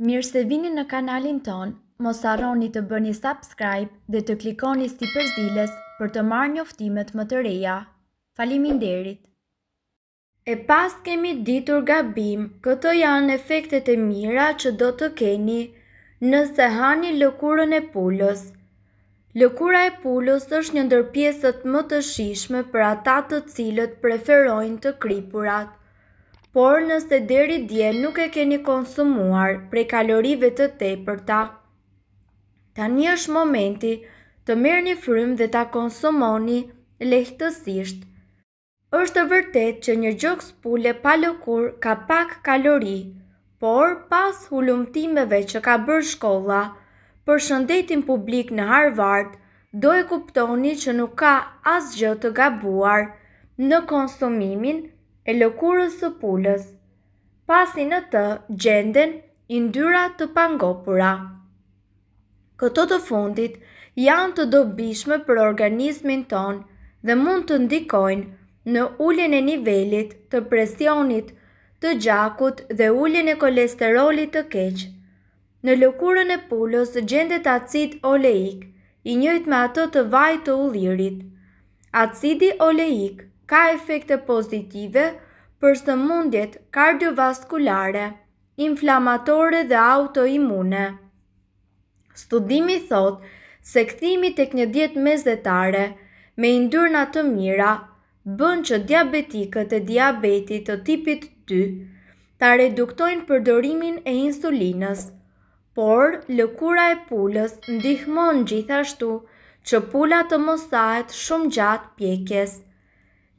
Mirë se vini në kanalin ton, mos arroni të bëni subscribe dhe të klikoni sti përzdiles për të marrë një më të reja. Falimin derit! E pas kemi ditur gabim, këto janë efektet e mira që do të keni nëse hani lëkurën e pullës. Lëkura e pullës është një ndërpjesët më të shishme për ata të cilët preferojnë të kripurat por nëse deri dje nuk e keni konsumuar prej kalorive të tepërta. Tani është momenti të merë një frymë dhe ta konsumoni lehtësisht. Êshtë vërtet që një gjoks spule pa lëkur ka pak kalori, por pas hulumtimeve që ka bërë shkolla, për shëndetin publik në Harvard, do e kuptoni që nuk ka asgjë të gabuar në konsumimin e lëkurës së pullës. Pasin në të gjenden i ndyra të pangopura. Këto të fundit janë të dobishme për organismin tonë dhe mund të ndikojnë në ullin e nivellit të presionit të gjakut dhe ullin e kolesterolit të keqë. Në lëkurën e pullës gjendet acid oleik, i njëjt me atë të vaj të ullirit. Acidi oleik ka efekte pozitive për së mundjet kardiovaskulare, inflamatore dhe autoimune. Studimi thot se këthimi të kënjë djetë mezetare me indyrna të mira bën që diabetikët e diabetit të tipit 2 ta reduktojnë përdorimin e insulinës, por lëkura e pulës ndihmon gjithashtu që pula të mosajt shumë gjatë pjekjes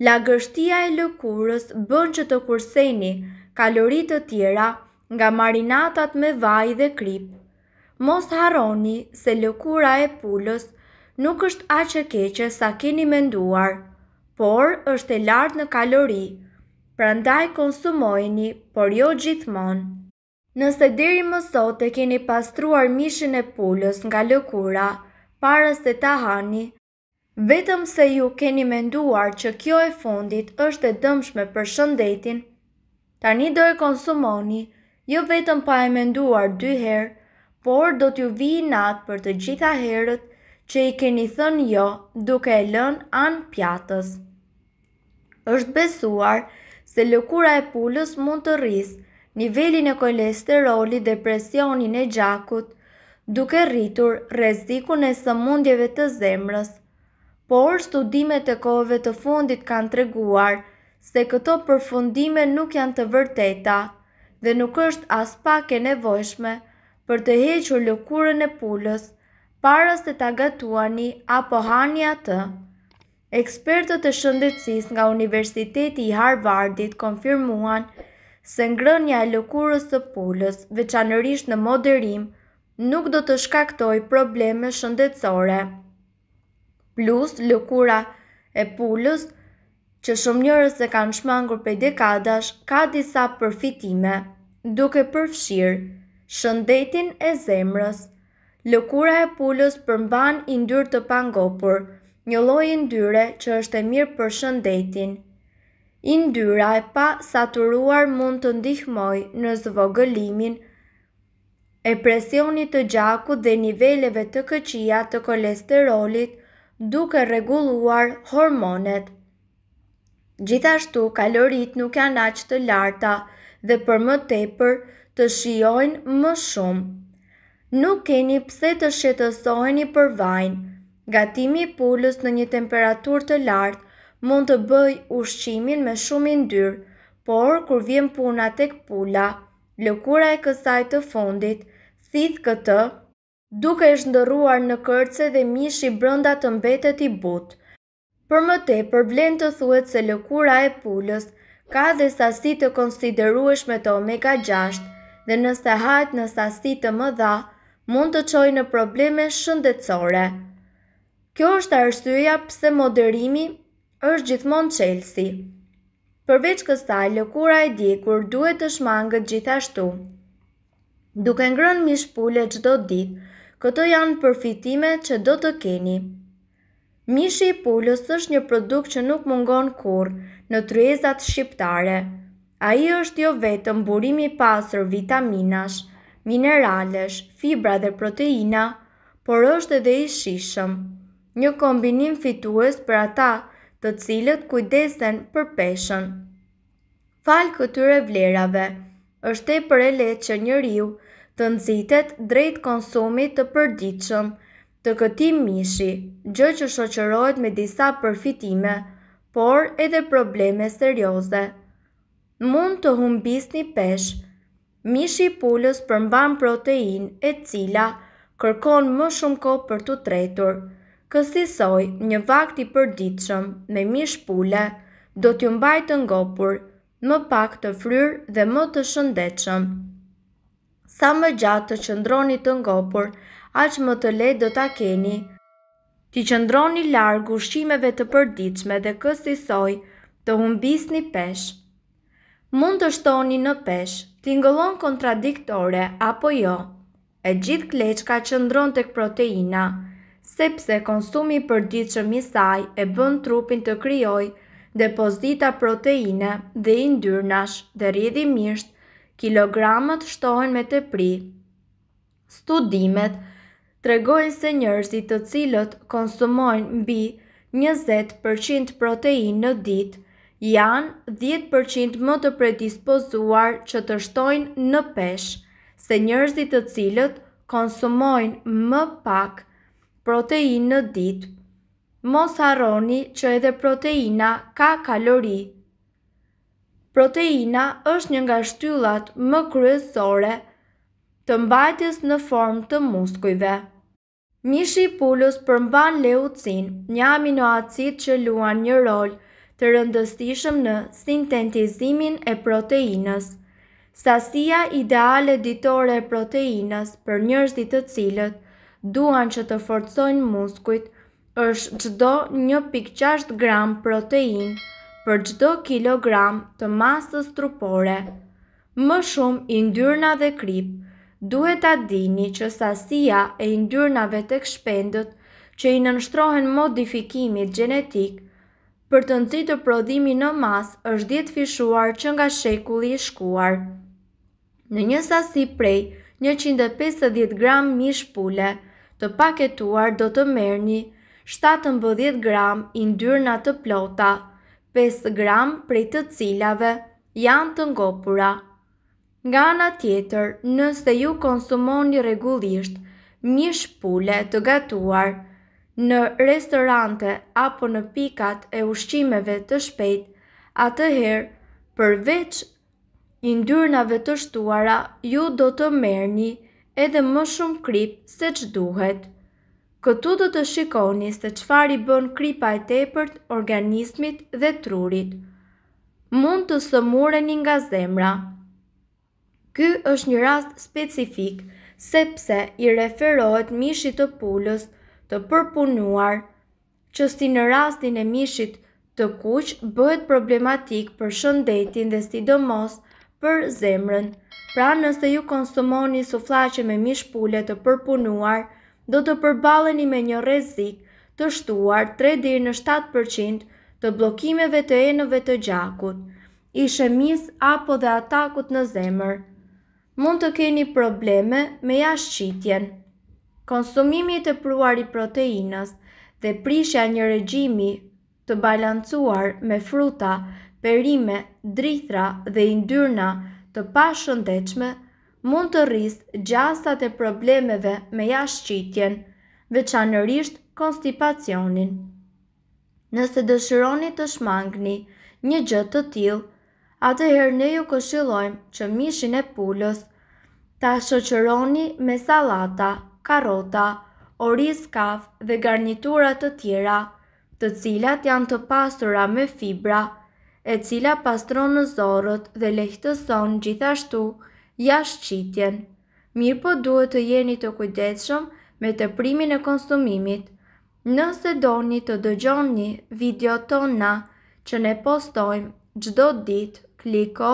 lagështia e lëkurës bën që të kurseni kaloritë të tjera nga marinatat me vaj dhe krip. Mos haroni se lëkura e pulës nuk është aqe keqe sa keni menduar, por është e lartë në kalori, prandaj konsumojni, por jo gjithmonë. Nëse deri më sot e keni pastruar mishin e pulës nga lëkura, para se ta hani, Vetëm se ju keni menduar që kjo e fundit është e dëmshme për shëndetin, tani do e konsumoni, jo vetëm pa e menduar dy herë, por do t'ju vi i natë për të gjitha herët që i keni thënë jo duke e lën anë pjatës. është besuar se lëkura e pullës mund të rrisë nivelin e kolesteroli dhe presionin e gjakut, duke rritur rezikun e sëmundjeve të zemrës por studimet e kohëve të fundit kanë të reguar se këto përfundime nuk janë të vërteta dhe nuk është as pak e nevojshme për të hequr lëkurën e pulës para se ta gatuani apo hani atë. Ekspertët e shëndetësisë nga Universiteti i Harvardit konfirmuan se ngrënia e lëkurës së pulës, veçanërisht në moderim, nuk do të shkaktoj probleme shëndetësore plus lëkura e pullës, që shumë njërës e kanë shmangur për dekadash, ka disa përfitime, duke përfshirë shëndetin e zemrës. Lëkura e pullës përmban i ndyrë të pangopur, një loj i ndyre që është e mirë për shëndetin. I ndyra e pa saturuar mund të ndihmoj në zvogëlimin, e presionit të gjaku dhe niveleve të këqia të kolesterolit, duke reguluar hormonet. Gjithashtu kalorit nuk janë aqë të larta dhe për më tepër të shiojnë më shumë. Nuk keni pse të shetësoheni për vajnë, gatimi i pulës në një temperatur të lartë mund të bëj ushqimin me shumë ndyrë, por kur vjen puna tek pula, lëkura e kësaj të fundit, thith këtë duke është ndëruar në kërce dhe mishi brënda të mbetet i butë. Për më te, për të thuet se lëkura e pulës ka dhe sasi të konsideruesh me të omega 6 dhe nëse hajt në sasi të më dha, mund të qoj në probleme shëndetsore. Kjo është arsyeja pse moderimi është gjithmonë qelsi. Përveç kësaj, lëkura e dikur duhet të shmangët gjithashtu. Duke ngrën mishpullet gjdo ditë, Këto janë përfitime që do të keni. Mish i pullës është një produkt që nuk mungon kur në tryezat shqiptare. A i është jo vetëm burimi pasër vitaminash, mineralesh, fibra dhe proteina, por është edhe i shishëm. Një kombinim fitues për ata të cilët kujdesen për peshen. Falë këtyre vlerave, është e për e letë që një riu të të nëzitet drejt konsumit të përdiqëm të këti mishi, gjë që shoqërojt me disa përfitime, por edhe probleme serioze. Mund të humbis një pesh, mishi pullës përmban protein e cila kërkon më shumë ko për të tretur. Kësisoj një vakti përdiqëm me mish pulle do t'ju mbajtë ngopur, më pak të fryr dhe më të shëndechëm sa më gjatë të qëndroni të ngopur, aq më të lejtë do të keni. Ti qëndroni largë ushqimeve të përdiqme dhe kësi soj, të humbis një pesh. Mund të shtoni në pesh, ti ngëllon kontradiktore apo jo. E gjithë ka qëndron të proteina, sepse konsumi përdiqëm i saj e bën trupin të kryoj, depozita proteine dhe indyrnash dhe rridhimisht Kilogramët shtohen me të pri. Studimet tregojnë se njërzit të cilët konsumojnë mbi 20% protein në dit, janë 10% më të predispozuar që të shtojnë në pesh, se njërzit të cilët konsumojnë më pak protein në dit. Mos haroni që edhe proteina ka kalori, proteina është një nga shtyllat më kryesore të mbajtjes në formë të muskujve. Mishi i pulës përmban leucin, një aminoacid që luan një rol të rëndësishëm në sintetizimin e proteinës. Sasia ideale ditore e proteinës për njërzit të cilët duan që të forcojnë muskujt është gjdo 1.6 gram proteinë për gjdo kilogram të masës trupore, më shumë i ndyrna dhe krip, duhet ta dini që sasia e i ndyrnave të kshpendët që i nënshtrohen modifikimit genetik për të nëzitë të prodhimi në mas është djetë fishuar që nga shekulli i shkuar. Në një sasi prej, 150 gram mish pule të paketuar do të 7 17 gram i ndyrna të plota 5 gram prej të cilave janë të ngopura. Nga ana tjetër, nëse ju konsumoni rregullisht mish pule të gatuar në restorante apo në pikat e ushqimeve të shpejt, atëherë përveç yndyrnave të shtuara, ju do të merrni edhe më shumë krip se ç'duhet. Këtu do të shikoni se qëfar i bën kripa e tepërt organismit dhe trurit. Mund të sëmureni nga zemra. Ky është një rast specifik, sepse i referohet mishit të pulës të përpunuar, që si në rastin e mishit të kuq bëhet problematik për shëndetin dhe sidomos për zemrën. Pra nëse ju konsumoni suflache me mish pule të përpunuar, do të përbaleni me një rrezik të shtuar 3 deri në 7% të bllokimeve të enëve të gjakut, ishemis apo dhe atakut në zemër. Mund të keni probleme me jashtëqitjen. Konsumimi i tepruar i proteinës dhe prishja një regjimi të balancuar me fruta, perime, drithra dhe yndyrna të pashëndetshme mund të rrist gjastat e problemeve me jashqitjen, veçanërisht konstipacionin. Nëse dëshironi të shmangni një gjët të tilë, atëherë ne ju këshilojmë që mishin e pullës, ta shoqëroni me salata, karota, oriz kaf dhe garnitura të tjera, të cilat janë të pasura me fibra, e cila pastron në zorët dhe lehtëson gjithashtu Ja shqitjen. Mirë po duhet të jeni të kujdeshëm me të primin e konsumimit. Nëse do një të dëgjon një video tona që ne postojmë gjdo dit, kliko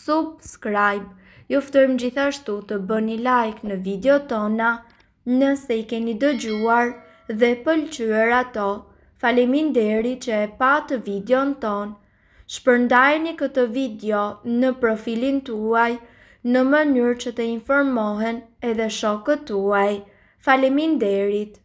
subscribe. Juftojmë gjithashtu të bë një like në video tona nëse i keni dëgjuar dhe pëlqyër ato. Falimin deri që e patë video në tonë. Shpërndajni këtë video në profilin të uaj në mënyrë që të informohen edhe shokët tuaj. Falimin derit!